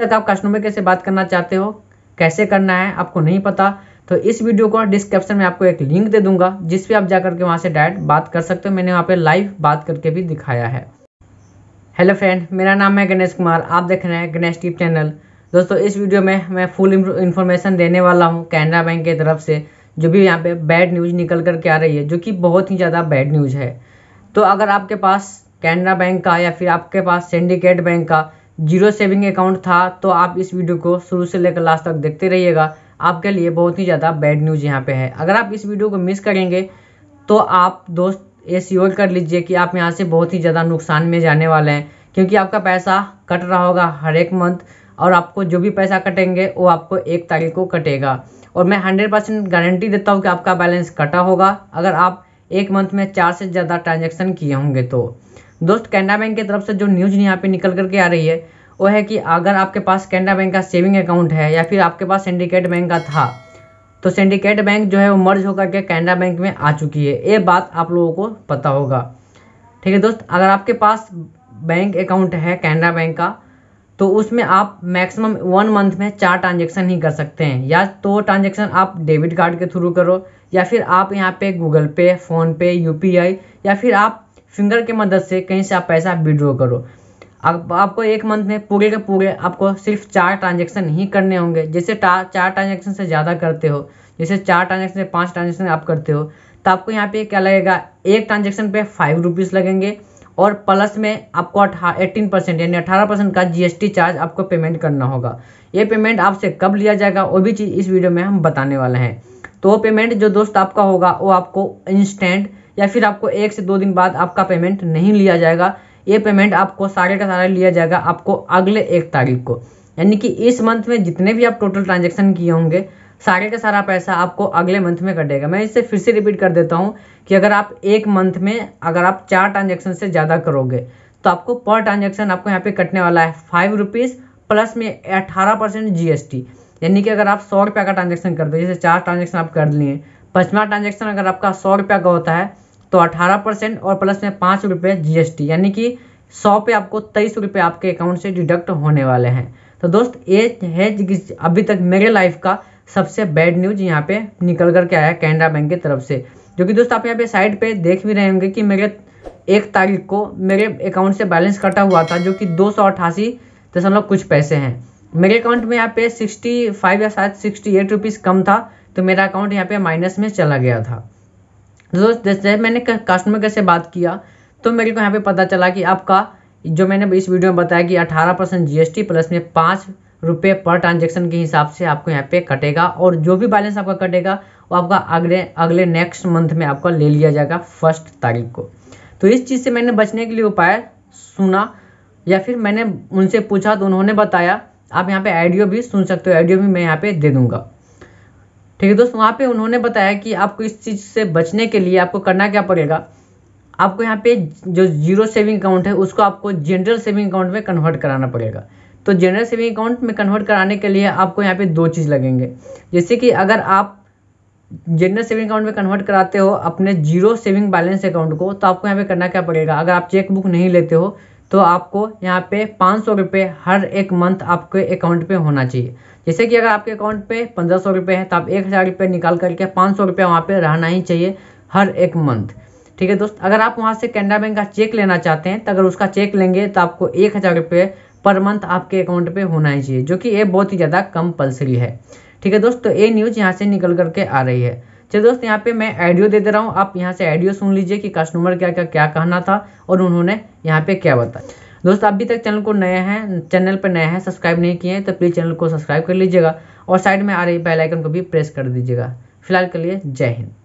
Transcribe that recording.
तक आप customer care से बात करना चाहते हो कैसे करना है आपको नहीं पता तो इस वीडियो को डिस्क्रिप्शन में आपको एक लिंक दे दूंगा जिस पे आप जाकर के वहाँ से डायरेक्ट बात कर सकते हो मैंने वहाँ पे लाइव बात करके भी दिखाया है हेलो फ्रेंड मेरा नाम है गणेश कुमार आप देख रहे हैं गणेश टीप चैनल दोस्तों इस वीडियो में मैं फुल इन्फॉर्मेशन देने वाला हूँ कैनरा बैंक की तरफ से जो भी यहाँ पे बैड न्यूज़ निकल कर के आ रही है जो कि बहुत ही ज़्यादा बैड न्यूज़ है तो अगर आपके पास कैनरा बैंक का या फिर आपके पास सिंडिकेट बैंक का जीरो सेविंग अकाउंट था तो आप इस वीडियो को शुरू से लेकर लास्ट तक देखते रहिएगा आपके लिए बहुत ही ज़्यादा बैड न्यूज़ यहाँ पे है अगर आप इस वीडियो को मिस करेंगे तो आप दोस्त ये श्योर कर लीजिए कि आप यहाँ से बहुत ही ज़्यादा नुकसान में जाने वाले हैं क्योंकि आपका पैसा कट रहा होगा हर एक मंथ और आपको जो भी पैसा कटेंगे वो आपको एक तारीख को कटेगा और मैं हंड्रेड परसेंट गारंटी देता हूँ कि आपका बैलेंस कटा होगा अगर आप एक मंथ में चार से ज़्यादा ट्रांजेक्शन किए होंगे तो दोस्त कैनरा बैंक की तरफ से जो न्यूज़ यहाँ पे निकल करके आ रही है वो है कि अगर आपके पास कैनरा बैंक का सेविंग अकाउंट है या फिर आपके पास सिंडिकेट बैंक का था तो सिंडिकेट बैंक जो है वो मर्ज होकर के कैनरा बैंक में आ चुकी है ये बात आप लोगों को पता होगा ठीक है दोस्त अगर आपके पास बैंक अकाउंट है कैनरा बैंक का तो उसमें आप मैक्सिमम वन मंथ में चार ट्रांजेक्शन ही कर सकते हैं या तो ट्रांजेक्शन आप डेबिट कार्ड के थ्रू करो या फिर आप यहाँ पे गूगल पे फ़ोन पे यूपीआई या फिर आप फिंगर के मदद से कहीं से आप पैसा विड्रॉ करो अब आपको एक मंथ में पूरे के पूरे आपको सिर्फ चार ट्रांजेक्शन ही करने होंगे जैसे चार ट्रांजेक्शन से ज़्यादा करते हो जैसे चार ट्रांजेक्शन से पाँच ट्रांजेक्शन आप करते हो तो आपको यहाँ पे क्या लगेगा एक ट्रांजेक्शन पे फाइव रुपीज़ लगेंगे और प्लस में आपको अठा एट्टीन परसेंट यानी अठारह परसेंट का जीएसटी चार्ज आपको पेमेंट करना होगा ये पेमेंट आपसे कब लिया जाएगा वो भी चीज़ इस वीडियो में हम बताने वाले हैं तो वो पेमेंट जो दोस्त आपका होगा वो आपको इंस्टेंट या फिर आपको एक से दो दिन बाद आपका पेमेंट नहीं लिया जाएगा ये पेमेंट आपको सारे का सारा लिया जाएगा आपको अगले एक तारीख को यानी कि इस मंथ में जितने भी आप टोटल ट्रांजेक्शन किए होंगे सारे का सारा पैसा आपको अगले मंथ में कटेगा मैं इसे फिर से रिपीट कर देता हूँ कि अगर आप एक मंथ में अगर आप चार ट्रांजेक्शन से ज़्यादा करोगे तो आपको पर ट्रांजेक्शन आपको यहाँ पे कटने वाला है फाइव रुपीज़ प्लस में अठारह परसेंट जी यानी कि अगर आप सौ रुपये का ट्रांजेक्शन कर दो जैसे चार ट्रांजेक्शन आप कर लिए पचवा ट्रांजेक्शन अगर आपका सौ रुपये का होता है तो अठारह परसेंट और प्लस में पाँच रुपये जी यानी कि सौ पे आपको तेईस रुपये आपके अकाउंट से डिडक्ट होने वाले हैं तो दोस्त ये है अभी तक मेरे लाइफ का सबसे बैड न्यूज यहाँ पे निकल कर के आया कैनरा बैंक की तरफ से जो कि दोस्त आप यहाँ पे साइड पे देख भी रहे होंगे कि मेरे एक तारीख को मेरे अकाउंट से बैलेंस कटा हुआ था जो कि दो सौ अठासी दशमलव कुछ पैसे हैं मेरे अकाउंट में यहाँ पे सिक्सटी फाइव या शायद सिक्सटी एट रुपीज़ कम था तो मेरा अकाउंट यहाँ पे माइनस में चला गया था दोस्त तो जैसे मैंने कस्टमर केयर से बात किया तो मेरे को यहाँ पे पता चला कि आपका जो मैंने इस वीडियो में बताया कि 18 परसेंट जी प्लस में पाँच रुपये पर ट्रांजेक्शन के हिसाब से आपको यहाँ पे कटेगा और जो भी बैलेंस आपका कटेगा वो आपका अगले अगले नेक्स्ट मंथ में आपका ले लिया जाएगा फर्स्ट तारीख को तो इस चीज़ से मैंने बचने के लिए उपाय सुना या फिर मैंने उनसे पूछा तो उन्होंने बताया आप यहाँ पे ऑडियो भी सुन सकते हो ऑडियो भी मैं यहाँ पे दे दूंगा ठीक है दोस्तों वहाँ पे उन्होंने बताया कि आपको इस चीज़ से बचने के लिए आपको करना क्या पड़ेगा आपको यहाँ पे जो जीरो सेविंग अकाउंट है उसको आपको जनरल सेविंग अकाउंट में कन्वर्ट कराना पड़ेगा तो जनरल सेविंग अकाउंट में कन्वर्ट कराने के लिए आपको यहाँ पे दो चीज़ लगेंगे जैसे कि अगर आप जनरल सेविंग अकाउंट में कन्वर्ट कराते हो अपने जीरो सेविंग बैलेंस अकाउंट को तो आपको यहाँ पे करना क्या पड़ेगा अगर आप चेकबुक नहीं लेते हो तो आपको यहाँ पे पाँच सौ रुपये हर एक मंथ आपके अकाउंट पे होना चाहिए जैसे कि अगर आपके अकाउंट पे पंद्रह सौ रुपये है तो आप एक हज़ार रुपये निकाल करके पाँच सौ रुपये वहाँ पर रहना ही चाहिए हर एक मंथ ठीक है दोस्त अगर आप वहाँ से कैनरा बैंक का चेक लेना चाहते हैं तो अगर उसका चेक लेंगे तो आपको एक हज़ार रुपये पर मंथ आपके अकाउंट पर होना ही चाहिए जो कि ये बहुत ही ज़्यादा कंपल्सरी है ठीक है दोस्त तो ये न्यूज़ यहाँ से निकल करके आ रही है चलिए दोस्त यहाँ पे मैं ऑडियो दे दे रहा हूँ आप यहाँ से ऑडियो सुन लीजिए कि कस्टमर क्या क्या क्या कहना था और उन्होंने यहाँ पे क्या बताया दोस्त अभी तक चैनल को नए हैं चैनल पर नए हैं सब्सक्राइब नहीं किए हैं तो प्लीज़ चैनल को सब्सक्राइब कर लीजिएगा और साइड में आ रही बेलाइकन को भी प्रेस कर दीजिएगा फिलहाल के लिए जय हिंद